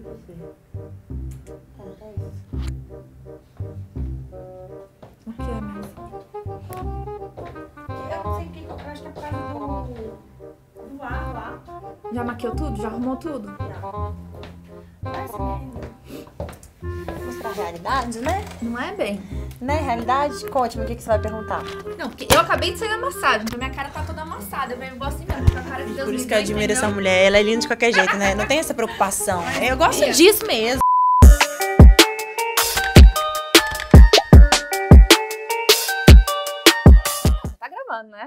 você. Para isso. O que é, Eu não sei que, eu acho que é por causa do, do ar lá. Já maquiou tudo? Já arrumou tudo? Não. Mas, é... Né? Mostrar a realidade, né? Não é bem. Na né, realidade, conte-me o que, que, você vai perguntar. Não, porque eu acabei de sair da massagem, então minha cara tá toda amassada. Eu mesmo gosto assim mesmo, com a cara de Deus. Por isso que eu admiro entendeu? essa mulher. Ela é linda de qualquer jeito, né? Não tem essa preocupação. Eu gosto é. disso mesmo.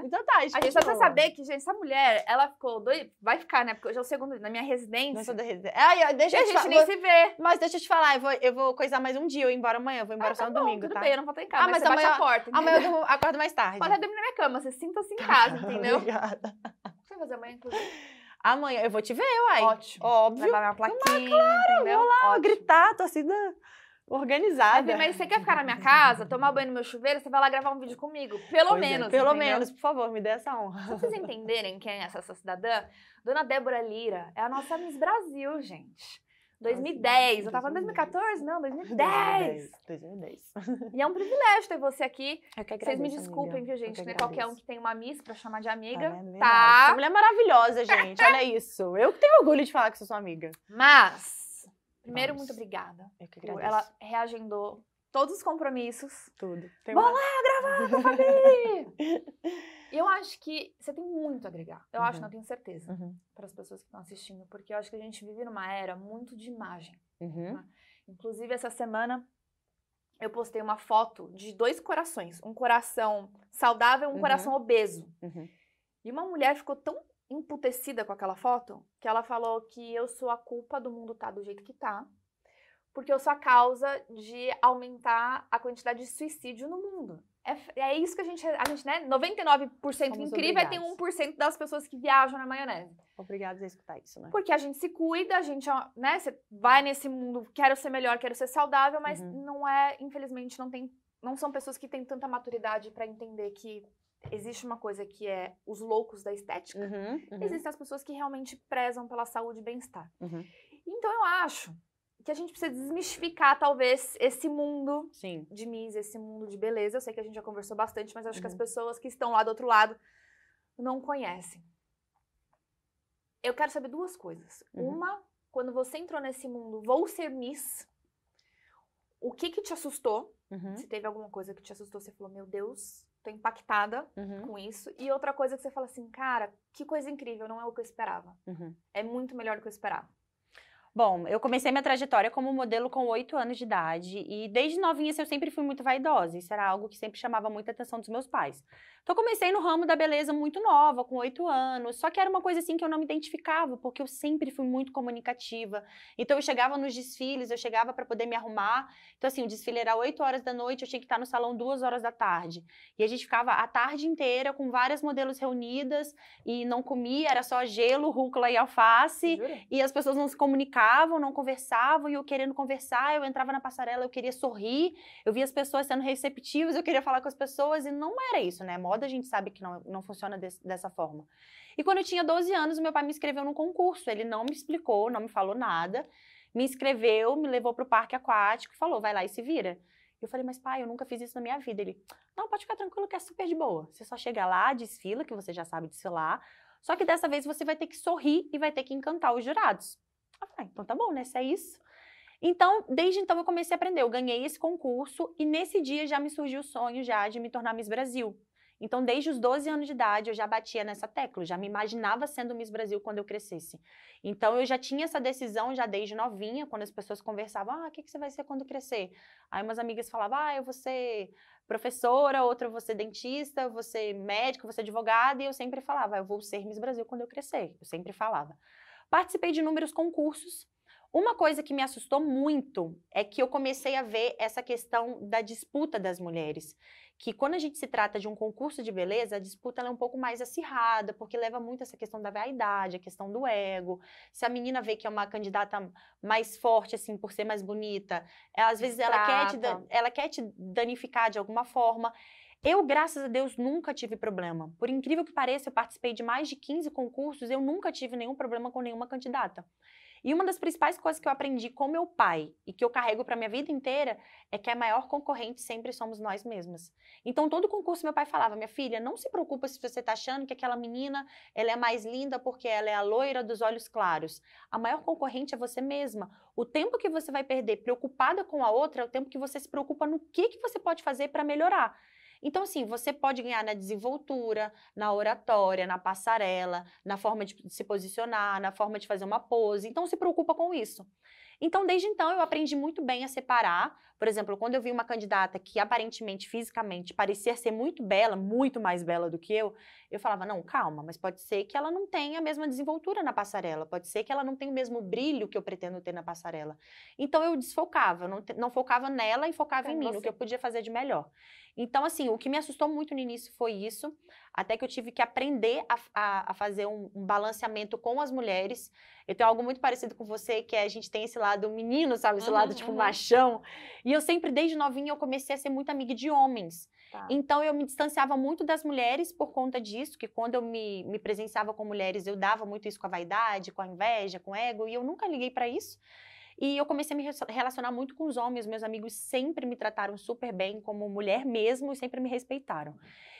Então tá, A gente só precisa saber que, gente, essa mulher, ela ficou doida. Vai ficar, né? Porque hoje é o segundo na minha residência. Da residência. Ai, deixa e a gente nem vou... se vê. Mas deixa eu te falar, eu vou, eu vou coisar mais um dia, eu vou embora amanhã, eu vou embora ah, só tá no bom, domingo, tudo tá? bem, eu não vou estar em casa, ah, mas, mas amanhã, a porta, entendeu? Amanhã eu vou acordo mais tarde. Pode dormir na minha cama, você sinta-se em tá casa, entendeu? Obrigada. O que vai fazer amanhã, inclusive? Amanhã eu vou te ver, uai. Ótimo. Óbvio. Vai lá na ah, plaquinha. Mas, claro, entendeu? vou lá Ótimo. gritar, torcida organizada. mas você quer ficar na minha casa, tomar banho no meu chuveiro, você vai lá gravar um vídeo comigo. Pelo pois é, menos. É, pelo entendeu? menos, por favor, me dê essa honra. Se vocês entenderem quem é essa, essa cidadã, Dona Débora Lira é a nossa Miss Brasil, gente. 2010. Eu tava falando 2014? Não, 2010. 2010. E é um privilégio ter você aqui. Eu que agradeço, Vocês me desculpem, amiga. viu, gente? Não é qualquer um que tem uma miss pra chamar de amiga. É tá. tá. Essa mulher é maravilhosa, gente. Olha isso. Eu que tenho orgulho de falar que sou sua amiga. Mas. Primeiro, Vamos. muito obrigada. Eu que tipo, agradeço. Ela reagendou todos os compromissos. Tudo. Tem Vamos uma... lá gravar com a Fabi! eu acho que você tem muito a agregar. Eu uhum. acho, não tenho certeza, uhum. para as pessoas que estão assistindo, porque eu acho que a gente vive numa era muito de imagem. Uhum. Né? Inclusive, essa semana eu postei uma foto de dois corações, um coração saudável e um uhum. coração obeso. Uhum. E uma mulher ficou tão emputecida com aquela foto, que ela falou que eu sou a culpa do mundo tá do jeito que tá, porque eu sou a causa de aumentar a quantidade de suicídio no mundo. É, é isso que a gente, a gente né? 99% Somos incrível e tem 1% das pessoas que viajam na maionese. Obrigada a escutar isso, né? Porque a gente se cuida, a gente, né? Você vai nesse mundo, quero ser melhor, quero ser saudável, mas uhum. não é, infelizmente, não tem, não são pessoas que têm tanta maturidade para entender que existe uma coisa que é os loucos da estética, uhum, uhum. existem as pessoas que realmente prezam pela saúde e bem-estar. Uhum. Então eu acho que a gente precisa desmistificar talvez esse mundo Sim. de miss esse mundo de beleza. Eu sei que a gente já conversou bastante, mas acho que as uhum. pessoas que estão lá do outro lado não conhecem. Eu quero saber duas coisas. Uhum. Uma, quando você entrou nesse mundo, vou ser miss, o que que te assustou? Uhum. Se teve alguma coisa que te assustou, você falou, meu Deus, tô impactada uhum. com isso. E outra coisa que você fala assim, cara, que coisa incrível, não é o que eu esperava. Uhum. É muito melhor do que eu esperava. Bom, eu comecei minha trajetória como modelo com 8 anos de idade e desde novinha eu sempre fui muito vaidosa. Isso era algo que sempre chamava muita atenção dos meus pais. Então, comecei no ramo da beleza muito nova, com oito anos, só que era uma coisa assim que eu não me identificava, porque eu sempre fui muito comunicativa. Então, eu chegava nos desfiles, eu chegava para poder me arrumar. Então, assim, o desfile era oito horas da noite, eu tinha que estar no salão duas horas da tarde. E a gente ficava a tarde inteira com várias modelos reunidas e não comia, era só gelo, rúcula e alface. Jura? E as pessoas não se comunicavam, não conversavam, e eu querendo conversar, eu entrava na passarela, eu queria sorrir, eu via as pessoas sendo receptivas, eu queria falar com as pessoas, e não era isso, né? a gente sabe que não, não funciona dessa forma. E quando eu tinha 12 anos, meu pai me inscreveu num concurso. Ele não me explicou, não me falou nada. Me inscreveu, me levou para o parque aquático, falou, vai lá e se vira. Eu falei, mas pai, eu nunca fiz isso na minha vida. Ele, não, pode ficar tranquilo que é super de boa. Você só chega lá, desfila, que você já sabe desfilar. Só que dessa vez você vai ter que sorrir e vai ter que encantar os jurados. Eu falei, ah, então tá bom, né? Se é isso. Então, desde então eu comecei a aprender. Eu ganhei esse concurso e nesse dia já me surgiu o sonho já de me tornar Miss Brasil. Então, desde os 12 anos de idade, eu já batia nessa tecla, já me imaginava sendo Miss Brasil quando eu crescesse. Então, eu já tinha essa decisão já desde novinha, quando as pessoas conversavam, ah, o que, que você vai ser quando crescer? Aí umas amigas falavam, ah, eu vou ser professora, outra eu vou ser dentista, você médico, você advogada, e eu sempre falava, eu vou ser Miss Brasil quando eu crescer. Eu sempre falava. Participei de inúmeros concursos, uma coisa que me assustou muito é que eu comecei a ver essa questão da disputa das mulheres que quando a gente se trata de um concurso de beleza, a disputa é um pouco mais acirrada, porque leva muito essa questão da vaidade, a questão do ego. Se a menina vê que é uma candidata mais forte, assim, por ser mais bonita, é, às vezes ela quer, te, ela quer te danificar de alguma forma. Eu, graças a Deus, nunca tive problema. Por incrível que pareça, eu participei de mais de 15 concursos, eu nunca tive nenhum problema com nenhuma candidata. E uma das principais coisas que eu aprendi com meu pai e que eu carrego para minha vida inteira é que a maior concorrente sempre somos nós mesmas. Então, todo concurso meu pai falava: "Minha filha, não se preocupa se você está achando que aquela menina, ela é mais linda porque ela é a loira dos olhos claros. A maior concorrente é você mesma. O tempo que você vai perder preocupada com a outra é o tempo que você se preocupa no que que você pode fazer para melhorar. Então, assim, você pode ganhar na desenvoltura, na oratória, na passarela, na forma de se posicionar, na forma de fazer uma pose. Então, se preocupa com isso. Então, desde então, eu aprendi muito bem a separar por exemplo, quando eu vi uma candidata que aparentemente, fisicamente, parecia ser muito bela, muito mais bela do que eu, eu falava, não, calma, mas pode ser que ela não tenha a mesma desenvoltura na passarela, pode ser que ela não tenha o mesmo brilho que eu pretendo ter na passarela. Então eu desfocava, não, não focava nela e focava em mim, você... no que eu podia fazer de melhor. Então, assim, o que me assustou muito no início foi isso, até que eu tive que aprender a, a, a fazer um, um, balanceamento com as mulheres. Eu tenho algo muito parecido com você, que é a gente tem esse lado menino, sabe? Esse uhum, lado tipo uhum. machão. E eu sempre, desde novinha, eu comecei a ser muito amiga de homens. Tá. Então, eu me distanciava muito das mulheres por conta disso, que quando eu me, me presenciava com mulheres, eu dava muito isso com a vaidade, com a inveja, com o ego, e eu nunca liguei para isso. E eu comecei a me relacionar muito com os homens. Meus amigos sempre me trataram super bem, como mulher mesmo, e sempre me respeitaram.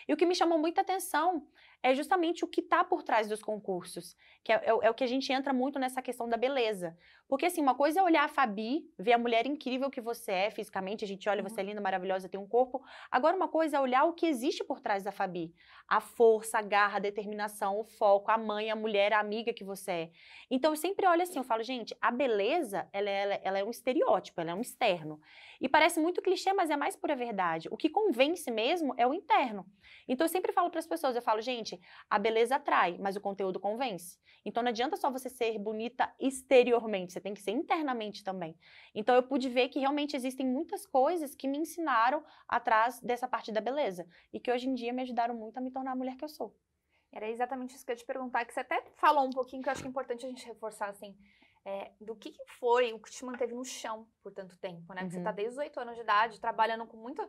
E o que me chamou muita atenção é justamente o que está por trás dos concursos, que é, é, é, o que a gente entra muito nessa questão da beleza. Porque, assim, uma coisa é olhar a Fabi, ver a mulher incrível que você é fisicamente, a gente olha, uhum. você é uhum. linda, maravilhosa, tem um corpo. Agora, uma coisa é olhar o que existe por trás da Fabi. A força, a garra, a determinação, o foco, a mãe, a mulher, a amiga que você é. Então, eu sempre olho assim, eu falo, gente, a beleza, ela, é, ela, ela é um estereótipo, ela é um externo. E parece muito clichê, mas é mais pura verdade. O que convence mesmo é o interno. Então eu sempre falo para as pessoas, eu falo, gente, a beleza atrai, mas o conteúdo convence. Então não adianta só você ser bonita exteriormente, você tem que ser internamente também. Então eu pude ver que realmente existem muitas coisas que me ensinaram atrás dessa parte da beleza e que hoje em dia me ajudaram muito a me tornar a mulher que eu sou. Era exatamente isso que eu ia te perguntar, que você até falou um pouquinho, que eu acho que é importante a gente reforçar, assim, é, do que, que foi o que te manteve no chão por tanto tempo, né? Uhum. Você tá uhum. desde os oito anos de idade, trabalhando com muita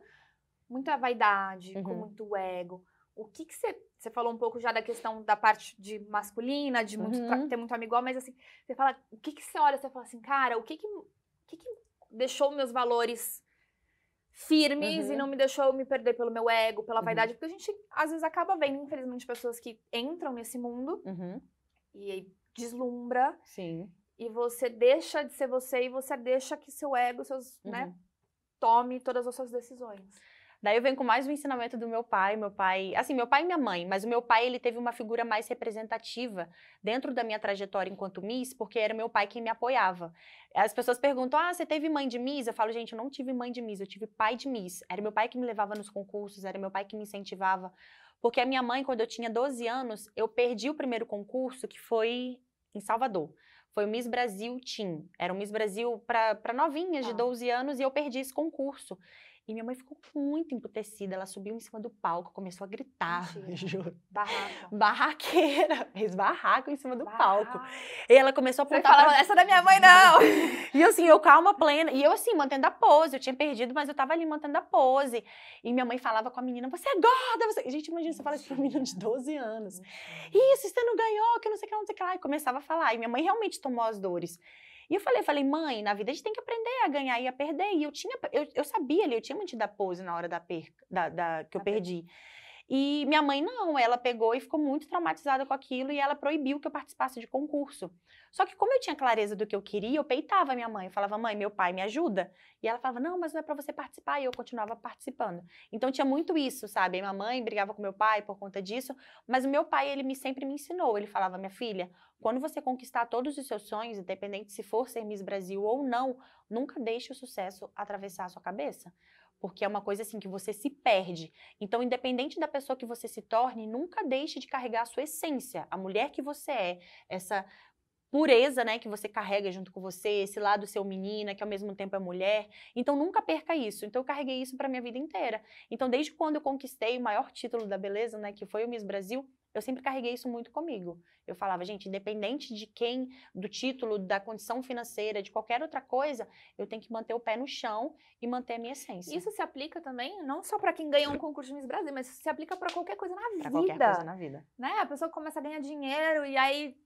muita vaidade, uhum. com muito ego. O que que você você falou um pouco já da questão da parte de masculina, de muito uhum. ter muito amigão, mas assim, você fala, o que que você olha, você fala assim, cara, o que que, o que, que deixou meus valores firmes uhum. e não me deixou me perder pelo meu ego, pela uhum. vaidade, porque a gente às vezes acaba vendo, infelizmente, pessoas que entram nesse mundo uhum. e aí deslumbra. Sim. E você deixa de ser você e você deixa que seu ego, seus, né, uhum. tome todas as suas decisões. Daí eu venho com mais um ensinamento do meu pai, meu pai, assim, meu pai e minha mãe, mas o meu pai ele teve uma figura mais representativa dentro da minha trajetória enquanto Miss, porque era meu pai quem me apoiava. As pessoas perguntam: "Ah, você teve mãe de Miss?" Eu falo: "Gente, eu não tive mãe de Miss, eu tive pai de Miss. Era meu pai que me levava nos concursos, era meu pai que me incentivava, porque a minha mãe quando eu tinha 12 anos, eu perdi o primeiro concurso que foi em Salvador foi o Miss Brasil Team. Era um Miss Brasil para novinhas ah. de 12 tá. anos e eu perdi esse concurso. E minha mãe ficou muito emputecida. Ela subiu em cima do palco, começou a gritar, juro. Barraca. Barraqueira. Fez barraco em cima do palco. E ela começou a apontar. Falava, pra... essa da é minha mãe, não! e assim, eu calma, plena. E eu assim, mantendo a pose. Eu tinha perdido, mas eu tava ali mantendo a pose. E minha mãe falava com a menina, você é gorda! Você... Gente, imagina, você fala isso pra uma menina de 12 anos. Uhum. Isso, você não ganhou, que não sei o que, não sei o que lá. E começava a falar. E minha mãe realmente tomou as dores. E eu falei, falei, mãe, na vida a gente tem que aprender a ganhar e a perder. E eu tinha, eu, eu sabia ali, eu tinha mantido a pose na hora da perca, da, da que eu perdi. E minha mãe não, ela pegou e ficou muito traumatizada com aquilo e ela proibiu que eu participasse de concurso. Só que como eu tinha clareza do que eu queria, eu peitava a minha mãe, eu falava: "Mãe, meu pai me ajuda". E ela falava: "Não, mas não é para você participar". E eu continuava participando. Então tinha muito isso, sabe? A minha mãe brigava com meu pai por conta disso, mas o meu pai, ele me sempre me ensinou, ele falava: "Minha filha, quando você conquistar todos os seus sonhos, independente se for ser Miss Brasil ou não, nunca deixe o sucesso atravessar a sua cabeça. Porque é uma coisa assim que você se perde. Então, independente da pessoa que você se torne, nunca deixe de carregar a sua essência, a mulher que você é, essa pureza, né, que você carrega junto com você, esse lado seu menina, que ao mesmo tempo é mulher. Então nunca perca isso. Então eu carreguei isso para minha vida inteira. Então desde quando eu conquistei o maior título da beleza, né, que foi o Miss Brasil, eu sempre carreguei isso muito comigo. Eu falava, gente, independente de quem, do título, da condição financeira, de qualquer outra coisa, eu tenho que manter o pé no chão e manter a minha essência. Isso se aplica também, não só para quem ganha um concurso no Miss Brasil, mas se aplica para qualquer coisa na pra vida. Qualquer coisa na vida. Né? A pessoa começa a ganhar dinheiro e aí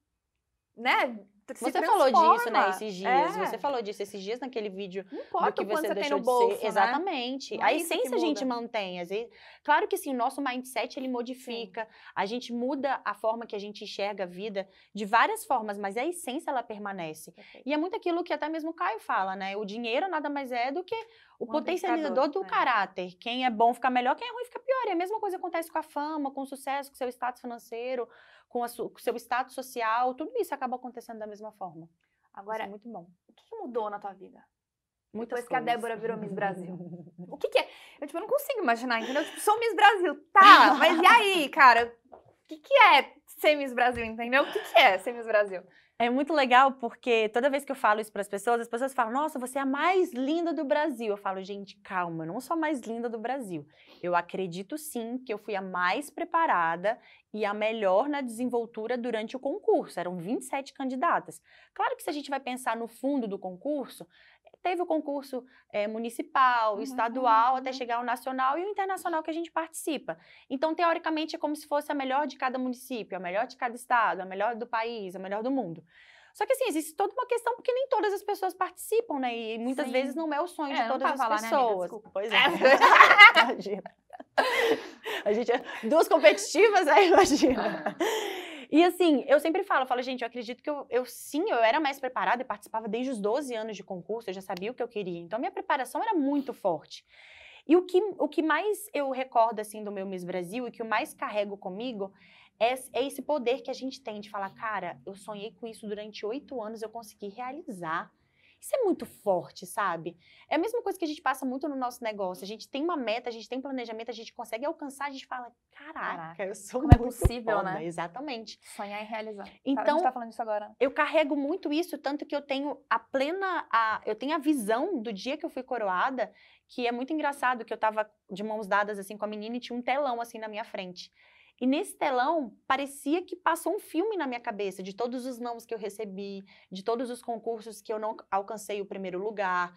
né? você falou disso, né, esses dias. É. Você falou disso esses dias naquele vídeo. Não importa do que você, você tem no bolso, ser. Né? Exatamente. É a essência a gente mantém. Às vezes, claro que sim, o nosso mindset ele modifica. Sim. A gente muda a forma que a gente enxerga a vida de várias formas, mas a essência ela permanece. Perfeito. E é muito aquilo que até mesmo o Caio fala, né? O dinheiro nada mais é do que o um potencializador do né? caráter. Quem é bom fica melhor, quem é ruim fica pior. E é a mesma coisa acontece com a fama, com o sucesso, com o seu status financeiro com, o seu estado social, tudo isso acaba acontecendo da mesma forma. Agora, isso é muito bom. O que mudou na tua vida? Muitas Depois coisas. que a Débora virou Miss Brasil. o que, que é? Eu, tipo, não consigo imaginar, entendeu? Tipo, sou Miss Brasil, tá, mas e aí, cara? O que, que é Semis Brasil, entendeu? O que, que é Semis Brasil? É muito legal porque toda vez que eu falo isso para as pessoas, as pessoas falam: Nossa, você é a mais linda do Brasil. Eu falo: Gente, calma, eu não sou a mais linda do Brasil. Eu acredito sim que eu fui a mais preparada e a melhor na desenvoltura durante o concurso. Eram 27 candidatas. Claro que se a gente vai pensar no fundo do concurso, teve o concurso é, municipal, uhum. estadual, até uhum. chegar ao nacional e o internacional que a gente participa. Então, teoricamente, é como se fosse a melhor de cada município, a melhor de cada estado, a melhor do país, a melhor do mundo. Só que assim, existe toda uma questão porque nem todas as pessoas participam, né? E muitas Sim. vezes não é o sonho é, de todas as né, pessoas. Né, Pois é. é. imagina. A gente é duas competitivas, aí né? É. imagina. E assim, eu sempre falo, eu falo, gente, eu acredito que eu, eu sim, eu era mais preparada e participava desde os 12 anos de concurso, eu já sabia o que eu queria. Então, a minha preparação era muito forte. E o que, o que mais eu recordo, assim, do meu Miss Brasil e que eu mais carrego comigo é, é esse poder que a gente tem de falar, cara, eu sonhei com isso durante oito anos, eu consegui realizar. Isso é muito forte, sabe? É a mesma coisa que a gente passa muito no nosso negócio. A gente tem uma meta, a gente tem planejamento, a gente consegue alcançar, a gente fala, caraca, caraca eu sou Como é muito é possível, foda. né? Exatamente. Sonhar e realizar. Então, a gente então, tá falando isso agora. Eu carrego muito isso, tanto que eu tenho a plena, a, eu tenho a visão do dia que eu fui coroada, que é muito engraçado que eu tava de mãos dadas assim com a menina e tinha um telão assim na minha frente. E nesse telão, parecia que passou um filme na minha cabeça de todos os nomes que eu recebi, de todos os concursos que eu não alcancei o primeiro lugar,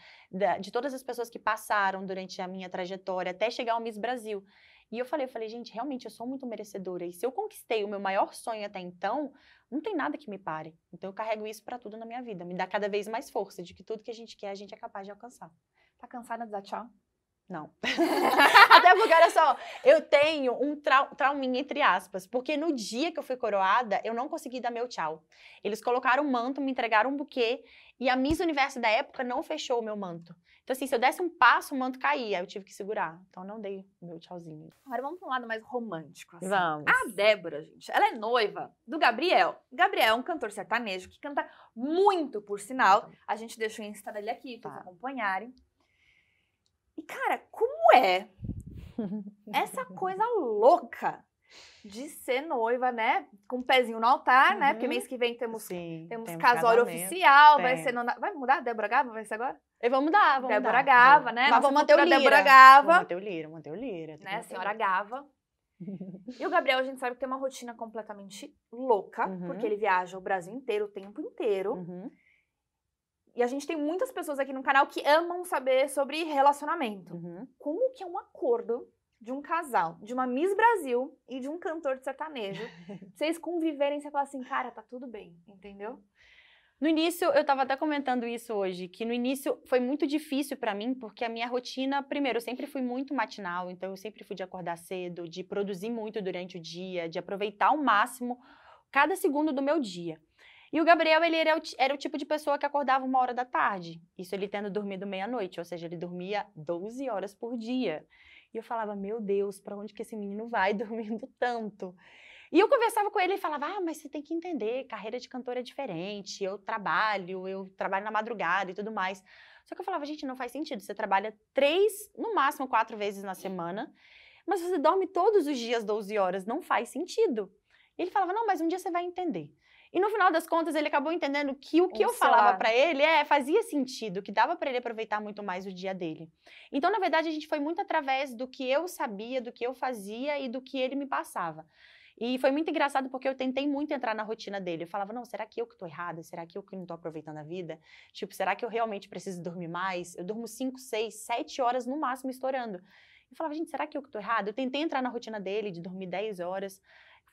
de todas as pessoas que passaram durante a minha trajetória até chegar ao Miss Brasil. E eu falei, eu falei, gente, realmente eu sou muito merecedora. E se eu conquistei o meu maior sonho até então, não tem nada que me pare. Então eu carrego isso para tudo na minha vida. Me dá cada vez mais força de que tudo que a gente quer, a gente é capaz de alcançar. Tá cansada de dar tchau? Não. Até porque, olha só, eu tenho um trau, trauminha, entre aspas, porque no dia que eu fui coroada, eu não consegui dar meu tchau. Eles colocaram um manto, me entregaram um buquê, e a Miss Universo da época não fechou o meu manto. Então, assim, se eu desse um passo, o manto caía, eu tive que segurar. Então, não dei meu tchauzinho. Agora vamos para um lado mais romântico. Assim. Vamos. A Débora, gente, ela é noiva do Gabriel. Gabriel é um cantor sertanejo que canta muito, por sinal. A gente deixou o Insta dele aqui para tá. acompanharem. E, cara, como é essa coisa louca de ser noiva, né? Com o um pezinho no altar, uhum. né? Porque uhum. mês que vem temos, Sim, temos, casório oficial, tem. vai é. ser... Nona... Vai mudar? Débora Gava vai ser agora? E vamos mudar, vamos Débora mudar. Gava, né? Mas Nossa, vamos manter o Lira. Débora Gava. Vamos manter o Lira, manter o Lira. Né? A senhora Gava. E o Gabriel, a gente sabe que tem uma rotina completamente louca, uhum. porque ele viaja o Brasil inteiro, o tempo inteiro. Uhum. E a gente tem muitas pessoas aqui no canal que amam saber sobre relacionamento. Uhum. Como que é um acordo de um casal, de uma Miss Brasil e de um cantor de sertanejo, vocês conviverem, você falar assim, cara, tá tudo bem, entendeu? No início, eu estava até comentando isso hoje, que no início foi muito difícil para mim, porque a minha rotina, primeiro, eu sempre fui muito matinal, então eu sempre fui de acordar cedo, de produzir muito durante o dia, de aproveitar ao máximo cada segundo do meu dia. E o Gabriel, ele era o, era o tipo de pessoa que acordava uma hora da tarde. Isso ele tendo dormido meia-noite, ou seja, ele dormia 12 horas por dia. E eu falava, meu Deus, para onde que esse menino vai dormindo tanto? E eu conversava com ele e falava: Ah, mas você tem que entender, carreira de cantor é diferente, eu trabalho, eu trabalho na madrugada e tudo mais. Só que eu falava: Gente, não faz sentido, você trabalha três, no máximo quatro vezes na semana, mas você dorme todos os dias 12 horas, não faz sentido. E ele falava: Não, mas um dia você vai entender. E no final das contas, ele acabou entendendo que o que eu falava para ele é, fazia sentido, que dava para ele aproveitar muito mais o dia dele. Então, na verdade, a gente foi muito através do que eu sabia, do que eu fazia e do que ele me passava. E foi muito engraçado porque eu tentei muito entrar na rotina dele. Eu falava, não, será que eu que estou errada? Será que eu que não estou aproveitando a vida? Tipo, será que eu realmente preciso dormir mais? Eu durmo 5, 6, 7 horas no máximo estourando. Eu falava, gente, será que eu que estou errada? Eu tentei entrar na rotina dele de dormir 10 horas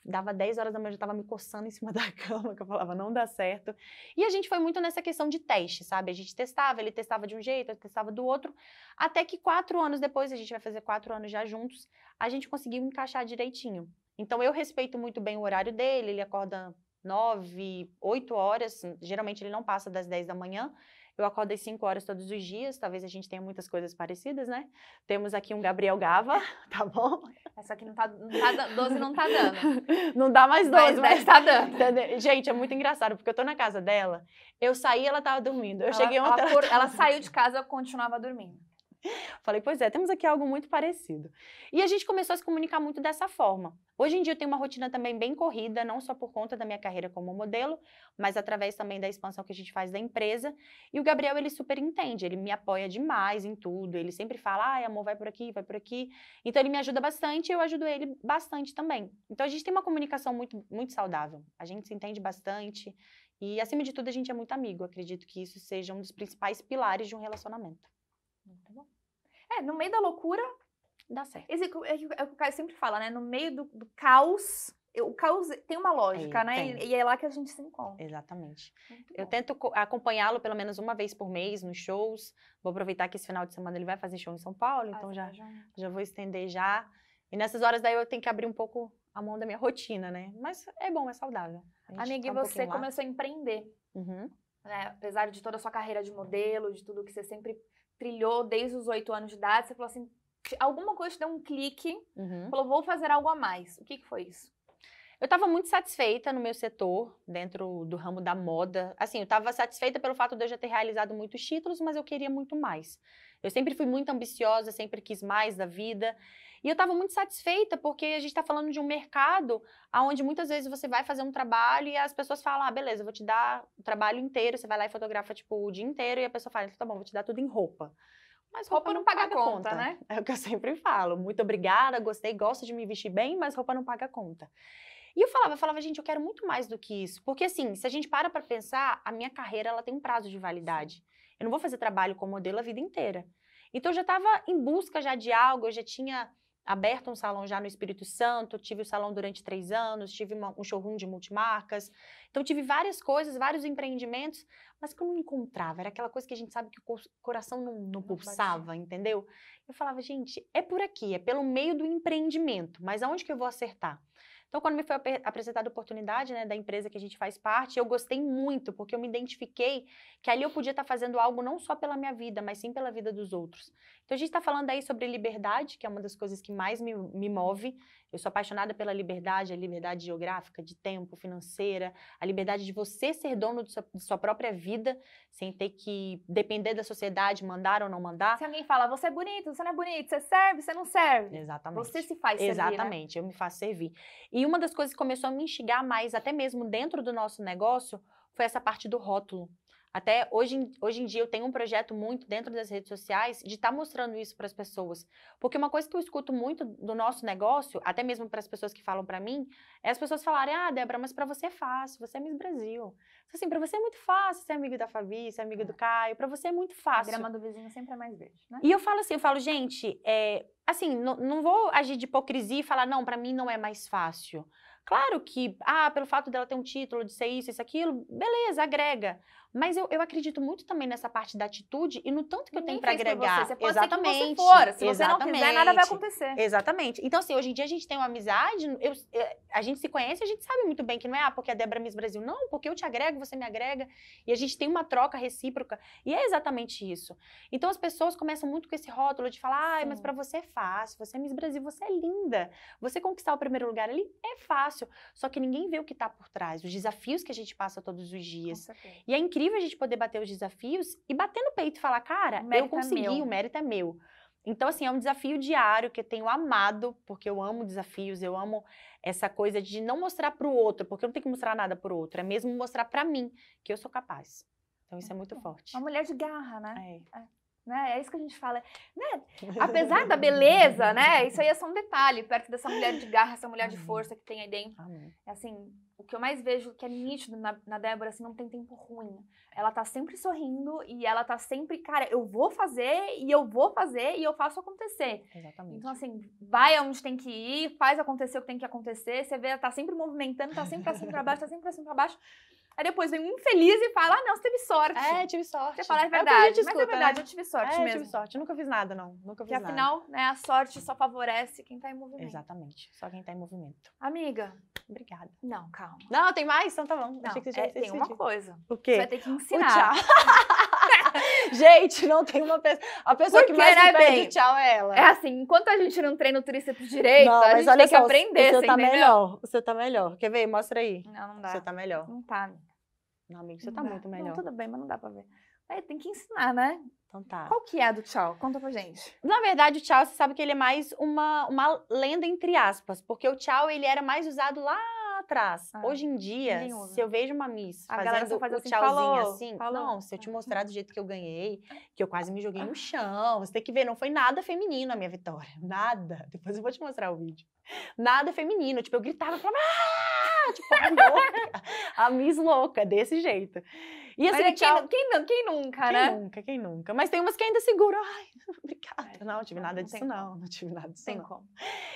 dava 10 horas da manhã, eu já estava me coçando em cima da cama, que eu falava, não dá certo. E a gente foi muito nessa questão de teste, sabe? A gente testava, ele testava de um jeito, eu testava do outro, até que quatro anos depois, a gente vai fazer quatro anos já juntos, a gente conseguiu encaixar direitinho. Então, eu respeito muito bem o horário dele, ele acorda 9, 8 horas, geralmente ele não passa das 10 da manhã, eu acordo às 5 horas todos os dias, talvez a gente tenha muitas coisas parecidas, né? Temos aqui um Gabriel Gava, tá bom? Essa é, aqui não tá, não tá 12 não tá dando. Não dá mais 12, mas, mas tá dando. Gente, é muito engraçado, porque eu tô na casa dela, eu saí, ela tava dormindo. Eu ela, cheguei ontem. Ela, ela, por, ela saiu de casa, eu continuava dormindo. Falei, pois é, temos aqui algo muito parecido. E a gente começou a se comunicar muito dessa forma. Hoje em dia eu tenho uma rotina também bem corrida, não só por conta da minha carreira como modelo, mas através também da expansão que a gente faz da empresa. E o Gabriel, ele super entende, ele me apoia demais em tudo, ele sempre fala, ai amor, vai por aqui, vai por aqui. Então ele me ajuda bastante e eu ajudo ele bastante também. Então a gente tem uma comunicação muito, muito saudável, a gente se entende bastante e acima de tudo a gente é muito amigo. acredito que isso seja um dos principais pilares de um relacionamento. Muito então, tá bom. É, no meio da loucura, dá certo. Esse, é, é, o que o Caio sempre fala, né? No meio do, do caos, o caos tem uma lógica, é, né? E, e, é lá que a gente se encontra. Exatamente. eu tento acompanhá-lo pelo menos uma vez por mês nos shows. Vou aproveitar que esse final de semana ele vai fazer show em São Paulo, ah, então já, tá já, vou estender já. E nessas horas daí eu tenho que abrir um pouco a mão da minha rotina, né? Mas é bom, é saudável. Amiga, e tá um você começou a empreender. Uhum. Né? Apesar de toda a sua carreira de modelo, de tudo que você sempre trilhou desde os oito anos de idade, você falou assim, alguma coisa te deu um clique, uhum. falou, vou fazer algo a mais. O que, que foi isso? Eu estava muito satisfeita no meu setor, dentro do ramo da moda. Assim, eu estava satisfeita pelo fato de eu já ter realizado muitos títulos, mas eu queria muito mais. Eu sempre fui muito ambiciosa, sempre quis mais da vida. E eu estava muito satisfeita, porque a gente está falando de um mercado onde muitas vezes você vai fazer um trabalho e as pessoas falam: ah, beleza, eu vou te dar o trabalho inteiro. Você vai lá e fotografa tipo, o dia inteiro, e a pessoa fala: então tá bom, vou te dar tudo em roupa. Mas roupa, roupa não, não paga, paga conta, conta, né? né? É o que eu sempre falo. Muito obrigada, gostei, gosto de me vestir bem, mas roupa não paga conta. E eu falava, eu falava, gente, eu quero muito mais do que isso. Porque assim, se a gente para para pensar, a minha carreira ela tem um prazo de validade. Sim. Eu não vou fazer trabalho como modelo a vida inteira. Então eu já estava em busca já de algo, eu já tinha aberto um salão já no Espírito Santo, tive o salão durante três anos, tive uma, um showroom de multimarcas. Então tive várias coisas, vários empreendimentos, mas que eu não encontrava. Era aquela coisa que a gente sabe que o coração não, não pulsava, entendeu? Eu falava, gente, é por aqui, é pelo meio do empreendimento, mas aonde que eu vou acertar? Então, quando me foi apresentada a oportunidade né, da empresa que a gente faz parte, eu gostei muito, porque eu me identifiquei que ali eu podia estar tá fazendo algo não só pela minha vida, mas sim pela vida dos outros. Então, a gente está falando aí sobre liberdade, que é uma das coisas que mais me, me move, eu sou apaixonada pela liberdade, a liberdade geográfica, de tempo, financeira, a liberdade de você ser dono de sua, de sua própria vida, sem ter que depender da sociedade, mandar ou não mandar. Se alguém fala, você é bonito, você não é bonito, você serve, você não serve. Exatamente. Você se faz servir. Né? Exatamente, né? eu me faço servir. E uma das coisas que começou a me instigar mais, até mesmo dentro do nosso negócio, foi essa parte do rótulo. Até hoje, hoje em dia eu tenho um projeto muito dentro das redes sociais de estar tá mostrando isso para as pessoas. Porque uma coisa que eu escuto muito do nosso negócio, até mesmo para as pessoas que falam para mim, é as pessoas falarem: "Ah, Débora, mas para você é fácil, você é Miss Brasil". Assim, para você é muito fácil ser é amigo da Fabi, ser é amigo do é. Caio, para você é muito fácil. A grama do vizinho sempre é mais verde, né? E eu falo assim, eu falo: "Gente, é, assim, não vou agir de hipocrisia e falar: "Não, para mim não é mais fácil". Claro que, ah, pelo fato dela ter um título, de ser isso, isso, aquilo, beleza, agrega. Mas eu, eu acredito muito também nessa parte da atitude e no tanto que eu tenho para agregar. Você. Você Exatamente. você for. Se Exatamente. você não quiser, nada vai acontecer. Exatamente. Então, assim, hoje em dia a gente tem uma amizade, eu, é, a gente se conhece, a gente sabe muito bem que não é ah, porque a Débora é Miss Brasil. Não, porque eu te agrego, você me agrega. E a gente tem uma troca recíproca. E é exatamente isso. Então, as pessoas começam muito com esse rótulo de falar, ah, mas para você é fácil, você é Miss Brasil, você é linda. Você conquistar o primeiro lugar ali é fácil. Só que ninguém vê o que está por trás, os desafios que a gente passa todos os dias. E é incrível incrível a gente poder bater os desafios e bater no peito e falar, cara, eu é consegui, é o mérito é meu. Então, assim, é um desafio diário que eu tenho amado, porque eu amo desafios, eu amo essa coisa de não mostrar para o outro, porque eu não tenho que mostrar nada para o outro, é mesmo mostrar para mim que eu sou capaz. Então, isso é muito forte. Uma mulher de garra, né? É. é. Né? É isso que a gente fala. Né? Apesar da beleza, né? Isso aí é só um detalhe, perto dessa mulher de garra, essa mulher de força que tem aí dentro. É assim, o que eu mais vejo que é nítido na, na Débora, assim, não tem tempo ruim. Ela tá sempre sorrindo e ela tá sempre, cara, eu vou fazer e eu vou fazer e eu faço acontecer. Exatamente. Então, assim, vai aonde tem que ir, faz acontecer o que tem que acontecer. Você vê, ela tá sempre movimentando, tá sempre pra cima pra baixo, tá sempre pra cima pra baixo. Aí depois vem um infeliz e fala: ah, não, você teve sorte. É, tive sorte. Você fala, é, é verdade. É desculpa, mas é verdade, né? eu tive sorte é, mesmo. Eu tive sorte, eu nunca fiz nada, não. Nunca fiz Porque, nada. afinal, né, a sorte só favorece quem tá em movimento. Exatamente, só quem tá em movimento. Amiga. Obrigada. Não, calma. Não, tem mais? Então tá bom. Não, Achei que você é, tem uma coisa. O quê? Você vai ter que ensinar. gente, não tem uma pessoa. A pessoa Porque, que mais né, pede bem, tchau é ela. É assim, enquanto a gente não treina o tríceps direito, não, a gente tem só, que aprender. O seu tá entendeu? melhor. O seu tá melhor. Quer ver? Mostra aí. Não, não dá. O seu tá melhor. Não tá. Não, amigo, você não tá dá. muito melhor. Não, tudo bem, mas não dá pra ver. Aí é, tem que ensinar, né? Então tá. Qual que é a do tchau? Conta pra gente. Na verdade, o tchau, você sabe que ele é mais uma, uma lenda entre aspas, porque o tchau, ele era mais usado lá atrás. Ah, Hoje em dia, se eu vejo uma miss a fazendo faz o assim, tchauzinho assim, falou. não, se eu te mostrar do jeito que eu ganhei, que eu quase me joguei no chão, você tem que ver, não foi nada feminino a minha vitória, nada. Depois eu vou te mostrar o vídeo. Nada feminino, tipo, eu gritava, falava, ah! tipo, a tá louca, a Miss louca, desse jeito. E assim, Mas, tchau... É quem, quem, quem, nunca, quem né? Quem nunca, quem nunca. Mas tem umas que ainda seguram. Ai, obrigada. É, não, não tive nada não disso, não. Como. Não tive nada disso. Tem não. como.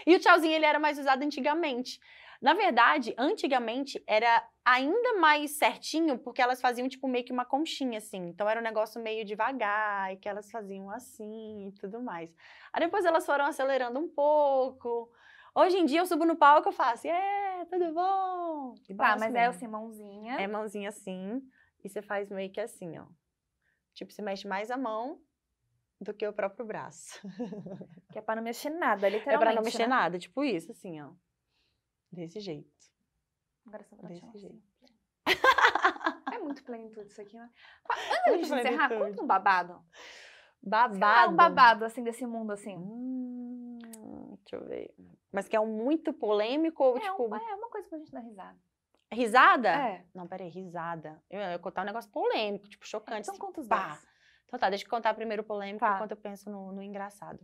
E o tchauzinho, ele era mais usado antigamente. Na verdade, antigamente era ainda mais certinho, porque elas faziam tipo meio que uma conchinha assim. Então era um negócio meio devagar, e que elas faziam assim e tudo mais. Aí depois elas foram acelerando um pouco. Hoje em dia eu subo no palco e faço, assim, é, yeah, tudo bom. tá, mas é mesmo. é assim, mãozinha. É mãozinha assim, e você faz meio que assim, ó. Tipo, você mexe mais a mão do que o próprio braço. Que é pra não mexer nada, literalmente. É pra não mexer né? nada, tipo isso, assim, ó. Desse jeito. Agora só pra Desse jeito. Assim. é muito plenitude isso aqui, né? Antes de encerrar, conta um babado. Babado. Você um babado, assim, desse mundo, assim. Hum. Deixa eu ver. Mas que é um muito polêmico ou é, tipo. é uma coisa pra gente dar risada. Risada? É. Não, peraí, risada. Eu ia contar um negócio polêmico, tipo, chocante. Então, assim, conta os pá. dois. Então tá, deixa eu contar primeiro o polêmico tá. enquanto eu penso no, no engraçado.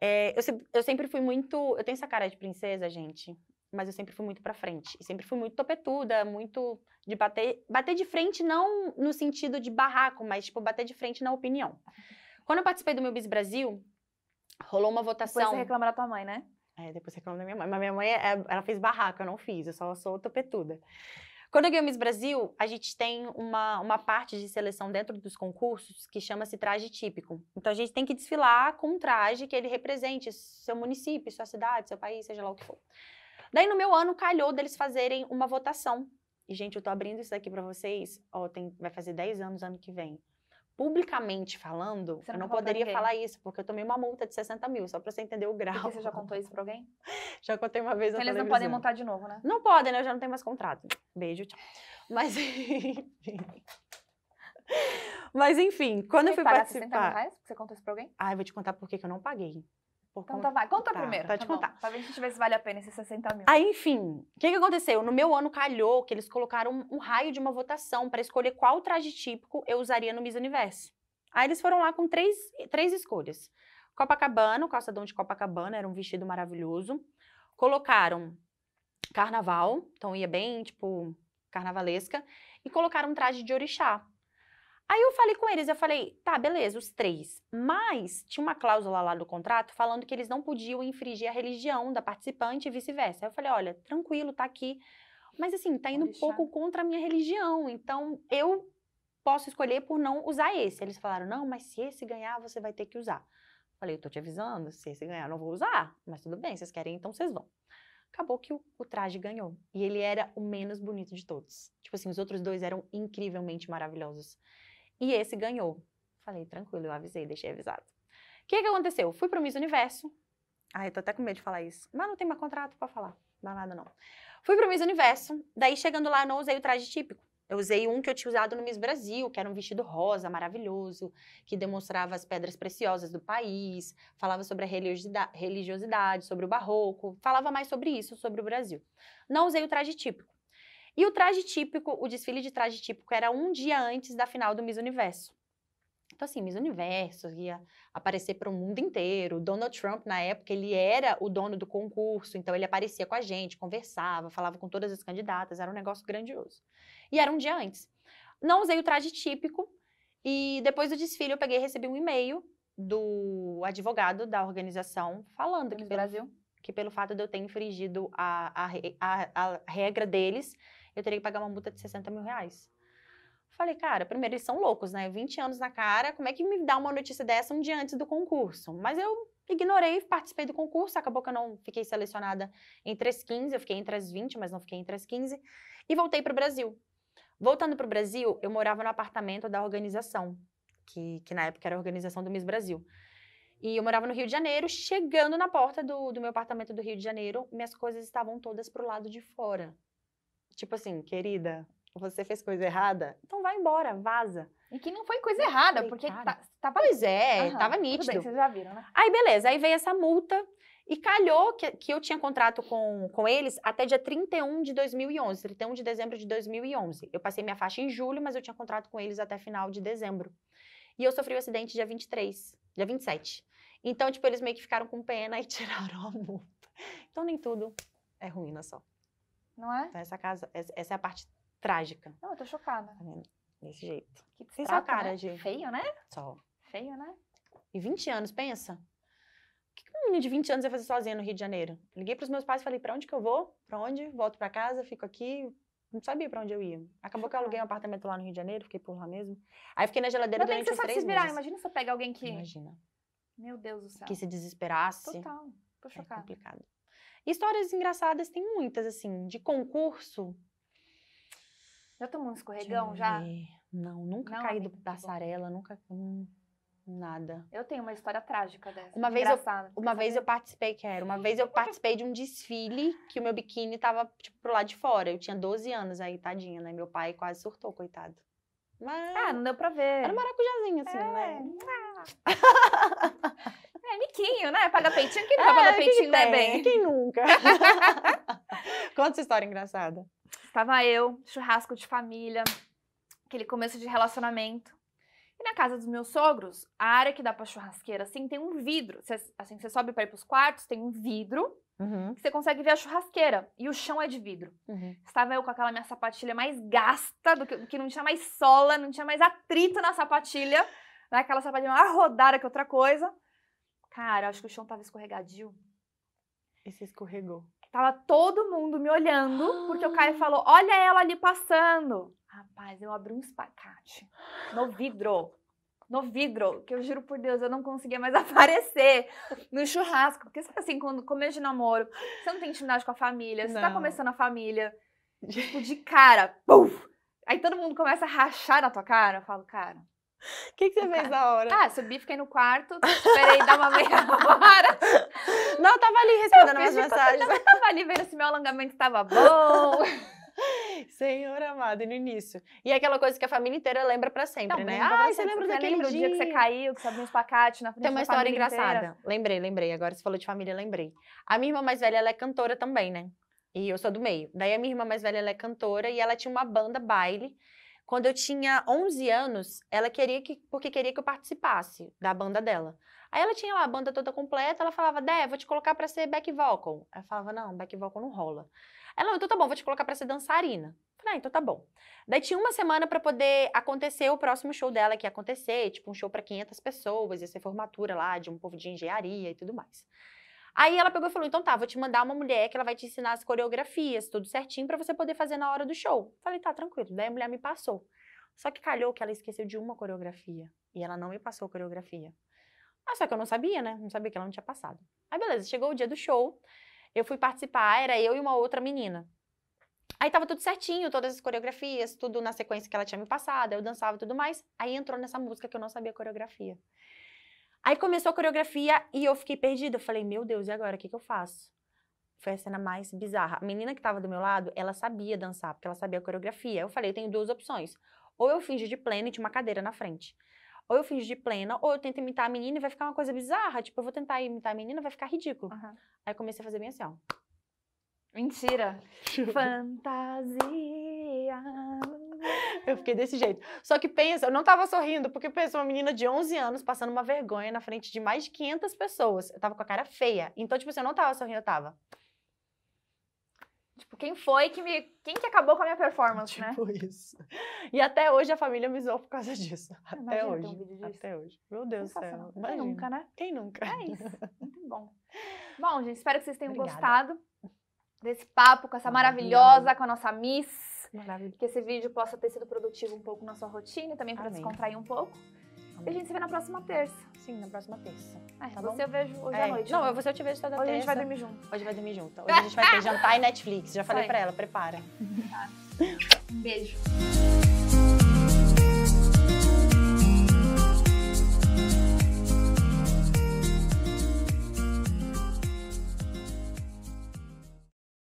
É, eu, se, eu sempre fui muito. Eu tenho essa cara de princesa, gente, mas eu sempre fui muito pra frente. E sempre fui muito topetuda, muito de bater. Bater de frente não no sentido de barraco, mas tipo, bater de frente na opinião. Quando eu participei do meu Bis Brasil, Rolou uma votação. Depois você reclama da tua mãe, né? É, depois reclama da minha mãe. Mas minha mãe, é, ela fez barraca, eu não fiz, eu só sou topetuda. Quando eu ganhei o Miss Brasil, a gente tem uma, uma parte de seleção dentro dos concursos que chama-se traje típico. Então a gente tem que desfilar com um traje que ele represente seu município, sua cidade, seu país, seja lá o que for. Daí no meu ano calhou deles fazerem uma votação. E gente, eu tô abrindo isso aqui para vocês, ó, tem, vai fazer 10 anos ano que vem publicamente falando, eu não poderia falar isso, porque eu tomei uma multa de 60 mil, só pra você entender o grau. Porque você já contou isso pra alguém? já contei uma vez então, Eles não podem montar de novo, né? Não podem, né? Eu já não tenho mais contrato. Beijo, tchau. Mas enfim. Mas enfim, quando você eu fui participar... 60 mil reais? Você contou isso pra alguém? Ah, eu vou te contar por que eu não paguei então tá, vai. Conta tá, primeiro. Pode tá contar. Bom, pra ver se vale a pena esses 60 mil. Aí, enfim, o que, que aconteceu? No meu ano calhou que eles colocaram um raio de uma votação para escolher qual traje típico eu usaria no Miss Universo. Aí eles foram lá com três, três escolhas. Copacabana, o calçadão de Copacabana, era um vestido maravilhoso. Colocaram carnaval, então ia bem, tipo, carnavalesca. E colocaram um traje de orixá, Aí eu falei com eles, eu falei, tá, beleza, os três. Mas tinha uma cláusula lá do contrato falando que eles não podiam infringir a religião da participante e vice-versa. Aí eu falei, olha, tranquilo, tá aqui. Mas assim, tá indo um é pouco contra a minha religião, então eu posso escolher por não usar esse. Eles falaram, não, mas se esse ganhar, você vai ter que usar. Eu falei, eu tô te avisando, se esse ganhar, não vou usar. Mas tudo bem, vocês querem, então vocês vão acabou que o, o, traje ganhou. E ele era o menos bonito de todos. Tipo assim, os outros dois eram incrivelmente maravilhosos. E esse ganhou. Falei, tranquilo, eu avisei, deixei avisado. O que, que aconteceu? Fui para o Miss Universo. Ai, eu tô até com medo de falar isso. Mas não tem mais contrato para falar. Não nada, não. Fui para o Miss Universo. Daí, chegando lá, eu não usei o traje típico. Eu usei um que eu tinha usado no Miss Brasil, que era um vestido rosa maravilhoso, que demonstrava as pedras preciosas do país, falava sobre a religiosidade, sobre o barroco, falava mais sobre isso, sobre o Brasil. Não usei o traje típico. E o traje típico, o desfile de traje típico era um dia antes da final do Miss Universo. Então, assim, Miss Universo ia aparecer para o mundo inteiro. Donald Trump, na época, ele era o dono do concurso, então ele aparecia com a gente, conversava, falava com todas as candidatas, era um negócio grandioso. E era um dia antes. Não usei o traje típico, e depois do desfile eu peguei e recebi um e-mail do advogado da organização falando que pelo, Brasil. que pelo fato de eu ter infringido a, a, a, a regra deles, eu teria que pagar uma multa de 60 mil reais. Falei, cara, primeiro, eles são loucos, né? 20 anos na cara, como é que me dá uma notícia dessa um dia antes do concurso? Mas eu ignorei, participei do concurso, acabou que eu não fiquei selecionada entre as 15, eu fiquei entre as 20, mas não fiquei entre as 15, e voltei para o Brasil. Voltando para o Brasil, eu morava no apartamento da organização, que, que na época era a organização do Miss Brasil. E eu morava no Rio de Janeiro, chegando na porta do, do meu apartamento do Rio de Janeiro, minhas coisas estavam todas para o lado de fora. Tipo assim, querida, você fez coisa errada, então vai embora, vaza. E que não foi coisa errada, falei, porque tá, tava. Pois é, uhum, tava nítido. bem, vocês já viram, né? Aí beleza, aí veio essa multa. E calhou que, que eu tinha contrato com, com eles até dia 31 de 2011, 31 de dezembro de 2011. Eu passei minha faixa em julho, mas eu tinha contrato com eles até final de dezembro. E eu sofri o um acidente dia 23, dia 27. Então, tipo, eles meio que ficaram com pena e tiraram a multa. Então, nem tudo é ruína né, só. Não é? Então, essa casa, essa é a parte trágica. Não, eu tô chocada. Tá Desse jeito. Que Sem gente. cara, né? de... Feio, né? Só. Feio, né? E 20 anos, pensa. O que um menino de 20 anos ia fazer sozinho no Rio de Janeiro? Liguei pros meus pais e falei, pra onde que eu vou? Pra onde? Volto pra casa, fico aqui. Não sabia pra onde eu ia. Acabou que eu aluguei um apartamento lá no Rio de Janeiro, fiquei por lá mesmo. Aí fiquei na geladeira Mas durante você uns três se virar. imagina Imagina você pega alguém que... Imagina. Meu Deus do céu. Que se desesperasse. Total. Tô é chocada. É complicado. Histórias engraçadas tem muitas, assim, de concurso. Já tomou um escorregão já? Não, nunca não, caí do tá passarela, nunca. Hum, nada. Eu tenho uma história trágica dessa. Uma vez, engraçada. eu, uma vez eu participei, que era, uma vez eu participei de um desfile que o meu biquíni tava, tipo, pro lado de fora. Eu tinha 12 anos aí, tadinha, né? Meu pai quase surtou, coitado. Mas... Ah, não deu pra ver. Era um maracujazinho, assim, é. né? É miquinho, né? Paga peitinho, quem não é, peitinho, que né, bem? Quem nunca? Conta essa história engraçada. Estava eu, churrasco de família, aquele começo de relacionamento. E na casa dos meus sogros, a área que dá pra churrasqueira, assim, tem um vidro. assim, você sobe pra ir pros quartos, tem um vidro uhum. que você consegue ver a churrasqueira. E o chão é de vidro. Uhum. Estava eu com aquela minha sapatilha mais gasta, do que, que não tinha mais sola, não tinha mais atrito na sapatilha. Né? Aquela sapatilha mais rodada que outra coisa. Cara, acho que o chão tava escorregadio. E se escorregou. Tava todo mundo me olhando, porque o Caio ah! falou: olha ela ali passando. Rapaz, eu abri um espacate no vidro. No vidro, que eu juro por Deus, eu não conseguia mais aparecer no churrasco. Porque sabe assim, quando começo de namoro, você não tem intimidade com a família, você tá não. tá começando a família, tipo, de cara, puf! Aí todo mundo começa a rachar na tua cara. Eu falo, cara, o que, que, você fez na hora? Ah, subi, fiquei no quarto, esperei dar uma meia hora. Não, eu tava ali respondendo as mensagens. Eu tava ali vendo se meu alongamento estava bom. Senhor amado, no início. E é aquela coisa que a família inteira lembra para sempre, né? Ah, você, você lembra daquele lembra dia? dia que você caiu, que você abriu uns pacates na frente Tem uma história engraçada. Inteira. Lembrei, lembrei. Agora você falou de família, lembrei. A minha irmã mais velha, ela é cantora também, né? E eu sou do meio. Daí a minha irmã mais velha, ela é cantora e ela tinha uma banda baile quando eu tinha 11 anos, ela queria que, porque queria que eu participasse da banda dela. Aí ela tinha lá a banda toda completa, ela falava, Dé, vou te colocar para ser back vocal. Eu falava, não, back vocal não rola. Ela, então tá bom, vou te colocar para ser dançarina. Eu falei, ah, então tá bom. Daí tinha uma semana para poder acontecer o próximo show dela que ia acontecer, tipo um show para 500 pessoas, ia ser formatura lá de um povo de engenharia e tudo mais. Aí ela pegou e falou: então tá, vou te mandar uma mulher que ela vai te ensinar as coreografias, tudo certinho, para você poder fazer na hora do show. Falei, tá, tranquilo. Daí a mulher me passou. Só que calhou que ela esqueceu de uma coreografia. E ela não me passou a coreografia. Ah, só que eu não sabia, né? Não sabia que ela não tinha passado. Aí beleza, chegou o dia do show. Eu fui participar, era eu e uma outra menina. Aí tava tudo certinho, todas as coreografias, tudo na sequência que ela tinha me passado, eu dançava e tudo mais. Aí entrou nessa música que eu não sabia a coreografia. Aí começou a coreografia e eu fiquei perdida. Eu falei, meu Deus, e agora? O que, que eu faço? Foi a cena mais bizarra. A menina que estava do meu lado, ela sabia dançar, porque ela sabia a coreografia. Eu falei, eu tenho duas opções. Ou eu fingi de plena e tinha uma cadeira na frente. Ou eu fingi de plena, ou eu tento imitar a menina e vai ficar uma coisa bizarra. Tipo, eu vou tentar imitar a menina, vai ficar ridículo. Uhum. Aí comecei a fazer bem assim, ó. Mentira. Fantasia. Eu fiquei desse jeito. Só que pensa, eu não tava sorrindo, porque pensa uma menina de 11 anos passando uma vergonha na frente de mais de 500 pessoas. Eu tava com a cara feia. Então, tipo assim, eu não tava sorrindo, eu tava. Tipo, quem foi que me. Quem que acabou com a minha performance, tipo né? Tipo isso. E até hoje a família me zoou por causa disso. Até hoje. Um até hoje. Meu Deus do céu. Quem nunca, né? Quem nunca? É isso. Muito bom. Bom, gente, espero que vocês tenham Obrigada. gostado desse papo com essa maravilhosa, com a nossa Miss. Maravilha. Que esse vídeo possa ter sido produtivo um pouco na sua rotina, também para descontrair um pouco. Amém. E a gente se vê na próxima terça. Sim, na próxima terça. É, tá você bom? eu vejo hoje é. à noite. Não, eu você eu te vejo toda hoje terça. Hoje a gente vai dormir junto. Hoje vai dormir junto. Hoje a gente vai ter jantar e Netflix. Já falei para ela, prepara. um beijo.